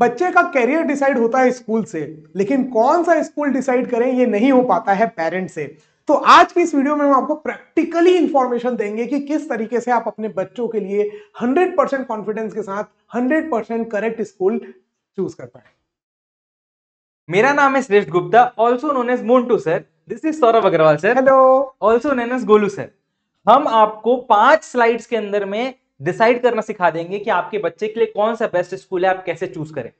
बच्चे का career decide होता है स्कूल से लेकिन कौन सा स्कूल डिसाइड करें ये नहीं हो पाता है पेरेंट से तो आज की इस वीडियो में हम आपको प्रैक्टिकली इंफॉर्मेशन देंगे कि किस तरीके से आप अपने बच्चों के लिए 100% कॉन्फिडेंस के साथ 100% करेक्ट स्कूल चूज कर पाए मेरा नाम है Shreshth Gupta also known as Montu sir this is Saurabh Agarwal sir hello also known as Golu sir हम आपको पांच स्लाइड्स के अंदर में डिसाइड करना सिखा देंगे कि आपके बच्चे के लिए कौन सा बेस्ट स्कूल है आप कैसे चूज करें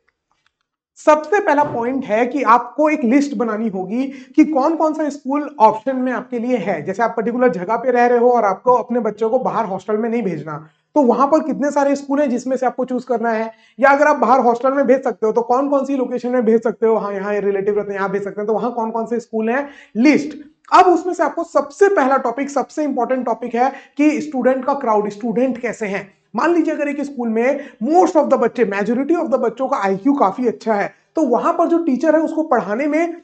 सबसे पहला पॉइंट है कि आपको एक लिस्ट बनानी होगी कि कौन कौन सा स्कूल ऑप्शन में आपके लिए है जैसे आप पर्टिकुलर जगह पे रह रहे हो और आपको अपने बच्चों को बाहर हॉस्टल में नहीं भेजना तो वहां पर कितने सारे स्कूल हैं जिसमें से आपको चूज करना है या अगर आप बाहर हॉस्टल में भेज सकते हो तो कौन कौन सी लोकेशन में भेज सकते हो हाँ यहाँ रिलेटिव रहते हैं यहाँ भेज सकते हैं तो वहां कौन कौन से स्कूल हैं लिस्ट अब उसमें से आपको सबसे पहला टॉपिक सबसे इंपॉर्टेंट टॉपिक है कि स्टूडेंट का क्राउड स्टूडेंट कैसे हैं मान लीजिए अगर एक स्कूल में मोस्ट ऑफ द बच्चे मेजोरिटी ऑफ द बच्चों का आईक्यू काफी अच्छा है तो वहां पर जो टीचर है उसको पढ़ाने में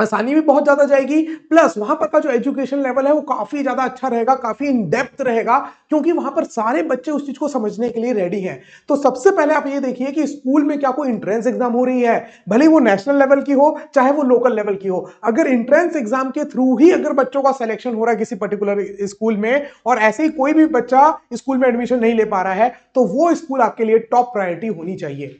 आसानी भी बहुत ज्यादा जाएगी प्लस वहां पर का जो एजुकेशन लेवल है वो काफी ज्यादा अच्छा रहेगा काफी इन डेप्थ रहेगा क्योंकि वहां पर सारे बच्चे उस चीज को समझने के लिए रेडी हैं तो सबसे पहले आप ये देखिए कि स्कूल में क्या कोई इंट्रेंस एग्जाम हो रही है भले वो नेशनल लेवल की हो चाहे वो लोकल लेवल की हो अगर इंट्रेंस एग्जाम के थ्रू ही अगर बच्चों का सिलेक्शन हो रहा है किसी पर्टिकुलर स्कूल में और ऐसे ही कोई भी बच्चा स्कूल में एडमिशन नहीं ले पा रहा है तो वो स्कूल आपके लिए टॉप प्रायोरिटी होनी चाहिए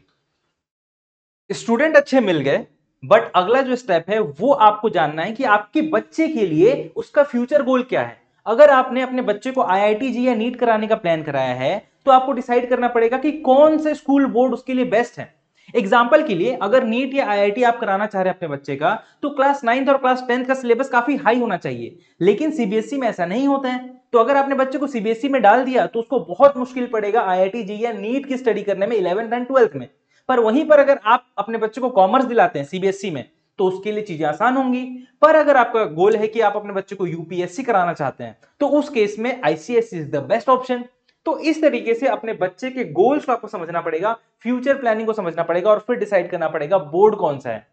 स्टूडेंट अच्छे मिल गए बट अगला जो स्टेप है वो आपको जानना है कि आपके बच्चे के लिए उसका फ्यूचर गोल क्या है अगर आपने अपने बच्चे को आईआईटी जी या नीट कराने का प्लान कराया है तो आपको डिसाइड करना पड़ेगा कि कौन से स्कूल बोर्ड उसके लिए बेस्ट है एग्जाम्पल के लिए अगर नीट या आईआईटी आप कराना चाह रहे हैं अपने बच्चे का तो क्लास नाइन्थ और क्लास टेंथ का सिलेबस काफी हाई होना चाहिए लेकिन सीबीएसई e में ऐसा नहीं होता है तो अगर आपने बच्चे को सीबीएसई e में डाल दिया तो उसको बहुत मुश्किल पड़ेगा आईआईटी जी या नीट की स्टडी करने में इलेवंथ एंड ट्वेल्थ में पर वहीं पर अगर आप अपने बच्चे को कॉमर्स दिलाते हैं सीबीएसई e में तो उसके लिए चीजें आसान होंगी पर अगर आपका गोल है कि आप अपने बच्चे को यूपीएससी कराना चाहते हैं तो उस केस में ICS is the best option तो इस तरीके से अपने बच्चे के गोल्स को आपको समझना पड़ेगा फ्यूचर प्लानिंग को समझना पड़ेगा और फिर डिसाइड करना पड़ेगा बोर्ड कौन सा है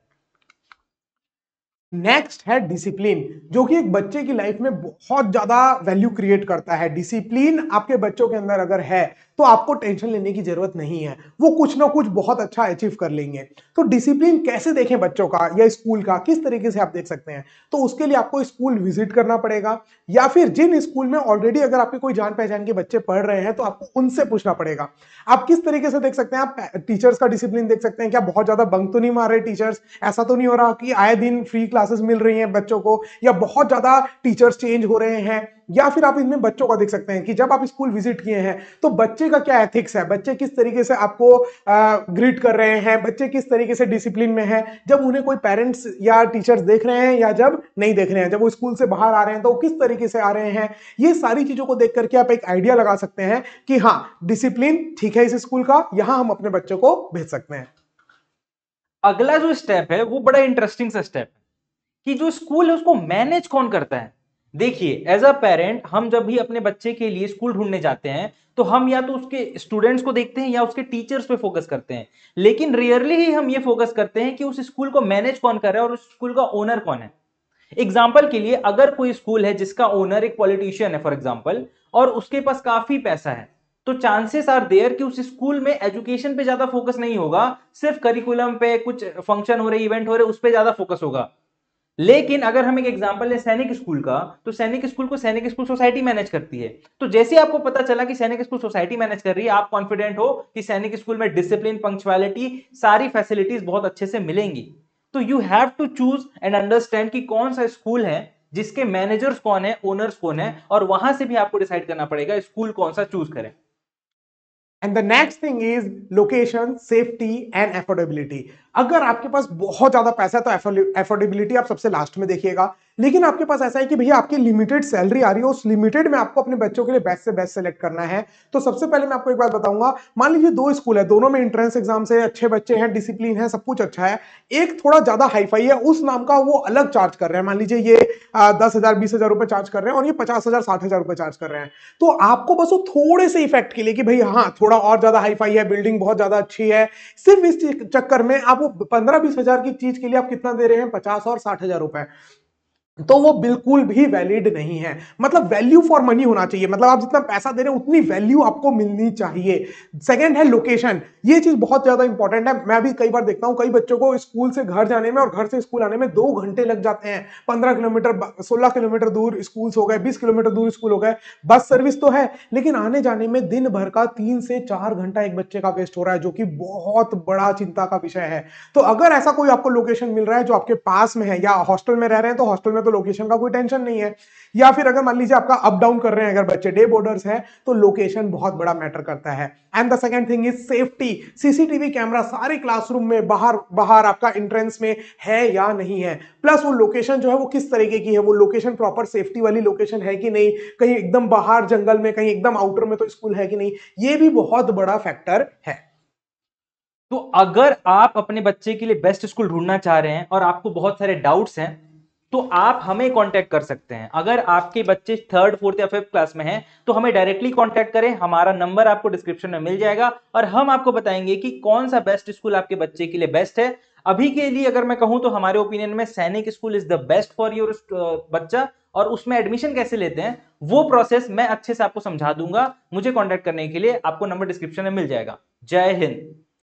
नेक्स्ट है डिसिप्लिन जो कि एक बच्चे की लाइफ में बहुत ज्यादा वैल्यू क्रिएट करता है डिसिप्लिन आपके बच्चों के अंदर अगर है तो आपको टेंशन लेने की जरूरत नहीं है वो कुछ ना कुछ बहुत अच्छा अचीव कर लेंगे तो डिसिप्लिन कैसे देखें बच्चों का या स्कूल का किस तरीके से आप देख सकते हैं तो उसके लिए आपको स्कूल विजिट करना पड़ेगा या फिर जिन स्कूल में ऑलरेडी अगर आपके कोई जान पहचान के बच्चे पढ़ रहे हैं तो आपको उनसे पूछना पड़ेगा आप किस तरीके से देख सकते हैं आप टीचर्स का डिसिप्लिन देख सकते हैं क्या बहुत ज्यादा बंक तो नहीं मार रहे टीचर्स ऐसा तो नहीं हो रहा कि आए दिन फ्री क्लासेस मिल रही हैं बच्चों को या बहुत ज्यादा टीचर्स चेंज हो रहे हैं या फिर आप इनमें बच्चों का देख सकते हैं कि जब आप स्कूल विजिट किए हैं तो बच्चे का क्या एथिक्स है बच्चे किस तरीके से आपको ग्रीट कर रहे हैं बच्चे किस तरीके से डिसिप्लिन में है जब उन्हें कोई पेरेंट्स या टीचर्स देख रहे हैं या जब नहीं देख रहे हैं जब वो स्कूल से बाहर आ रहे हैं तो किस तरीके से आ रहे हैं ये सारी चीज़ों को देख करके आप एक आइडिया लगा सकते हैं कि हाँ डिसिप्लिन ठीक है इस स्कूल का यहां हम अपने बच्चों को भेज सकते हैं अगला जो स्टेप है वो बड़ा इंटरेस्टिंग सा स्टेप है कि जो स्कूल है उसको मैनेज कौन करता है देखिए एज अ पेरेंट हम जब भी अपने बच्चे के लिए स्कूल ढूंढने जाते हैं तो हम या तो उसके स्टूडेंट्स को देखते हैं या उसके टीचर्स पे फोकस करते हैं लेकिन रेयरली ही हम ये फोकस करते हैं कि उस स्कूल को मैनेज कौन कर रहा है और उस स्कूल का ओनर कौन है एग्जाम्पल के लिए अगर कोई स्कूल है जिसका ओनर एक पॉलिटिशियन है फॉर एग्जाम्पल और उसके पास काफी पैसा है तो चांसेस आर देयर कि उस स्कूल में एजुकेशन पे ज्यादा फोकस नहीं होगा सिर्फ करिकुलम पे कुछ फंक्शन हो रहे इवेंट हो रहे उस पर ज्यादा फोकस होगा लेकिन अगर हम एक एग्जाम्पल लें सैनिक स्कूल का तो सैनिक स्कूल को सैनिक स्कूल सोसाइटी मैनेज करती है तो जैसे आपको पता चला कि सैनिक स्कूल सोसाइटी मैनेज कर रही है आप कॉन्फिडेंट हो कि सैनिक स्कूल में डिसिप्लिन पंक्चुअलिटी सारी फैसिलिटीज बहुत अच्छे से मिलेंगी तो you have to choose and understand कि कौन सा स्कूल है जिसके मैनेजर्स कौन है ओनर्स कौन है और वहां से भी आपको डिसाइड करना पड़ेगा स्कूल कौन सा चूज करें and the next thing is location safety and affordability अगर आपके पास बहुत ज्यादा पैसा है तो एफोर्डेबिलिटी आप सबसे लास्ट में देखिएगा लेकिन आपके पास ऐसा है कि भैया आपकी लिमिटेड सैलरी आ रही है उस लिमिटेड में आपको अपने बच्चों के लिए बेस्ट से बेस्ट सेलेक्ट करना है तो सबसे पहले मैं आपको एक बात बताऊंगा मान लीजिए दो स्कूल है दोनों में एंट्रेंस एग्जाम से अच्छे बच्चे हैं डिसिप्लिन है सब कुछ अच्छा है एक थोड़ा ज्यादा हाईफाई है उस नाम का वो अलग चार्ज कर रहे हैं मान लीजिए ये दस हजार बीस हजार रुपए चार्ज कर रहे हैं और ये पचास हजार साठ हजार रुपए चार्ज कर रहे हैं तो आपको बस वो थोड़े से इफेक्ट के लिए कि भाई हाँ थोड़ा और ज्यादा हाईफाई है बिल्डिंग बहुत ज्यादा अच्छी है सिर्फ इस चक्कर में आप वो पंद्रह बीस हजार की चीज के लिए आप कितना दे रहे हैं पचास और साठ हजार रुपए तो वो बिल्कुल भी वैलिड नहीं है मतलब वैल्यू फॉर मनी होना चाहिए मतलब आप जितना पैसा दे रहे हैं उतनी वैल्यू आपको मिलनी चाहिए सेकंड है लोकेशन ये चीज बहुत ज्यादा इंपॉर्टेंट है मैं भी कई बार देखता हूँ कई बच्चों को स्कूल से घर जाने में और घर से स्कूल आने में दो घंटे लग जाते हैं पंद्रह किलोमीटर सोलह किलोमीटर दूर स्कूल हो गए बीस किलोमीटर दूर स्कूल हो गए बस सर्विस तो है लेकिन आने जाने में दिन भर का तीन से चार घंटा एक बच्चे का वेस्ट हो रहा है जो कि बहुत बड़ा चिंता का विषय है तो अगर ऐसा कोई आपको लोकेशन मिल रहा है जो आपके पास में है या हॉस्टल में रह रहे हैं तो हॉस्टल में तो तो लोकेशन का कोई टेंशन नहीं है या फिर अगर मान लीजिए आपका अप डाउन कर रहे हैं अगर बच्चे डे बोर्डर्स हैं तो लोकेशन बहुत बड़ा मैटर करता है and the second thing is safety CCTV camera सारे क्लासरूम में बाहर बाहर आपका एंट्रेंस में है या नहीं है प्लस वो लोकेशन जो है वो किस तरीके की है वो लोकेशन प्रॉपर सेफ्टी वाली लोकेशन है कि नहीं कहीं एकदम बाहर जंगल में कहीं एकदम आउटर में तो स्कूल है कि नहीं ये भी बहुत बड़ा फैक्टर है तो अगर आप अपने बच्चे के लिए बेस्ट स्कूल ढूंढना चाह रहे हैं और आपको बहुत सारे डाउट्स हैं तो आप हमें कांटेक्ट कर सकते हैं अगर आपके बच्चे थर्ड फोर्थ या फिफ्थ क्लास में हैं तो हमें डायरेक्टली कांटेक्ट करें हमारा नंबर आपको डिस्क्रिप्शन में मिल जाएगा और हम आपको बताएंगे कि कौन सा बेस्ट स्कूल आपके बच्चे के लिए बेस्ट है अभी के लिए अगर मैं कहूं तो हमारे ओपिनियन में Sainik school is the best for your बच्चा और उसमें एडमिशन कैसे लेते हैं वो प्रोसेस मैं अच्छे से आपको समझा दूंगा मुझे कॉन्टेक्ट करने के लिए आपको नंबर डिस्क्रिप्शन में मिल जाएगा जय हिंद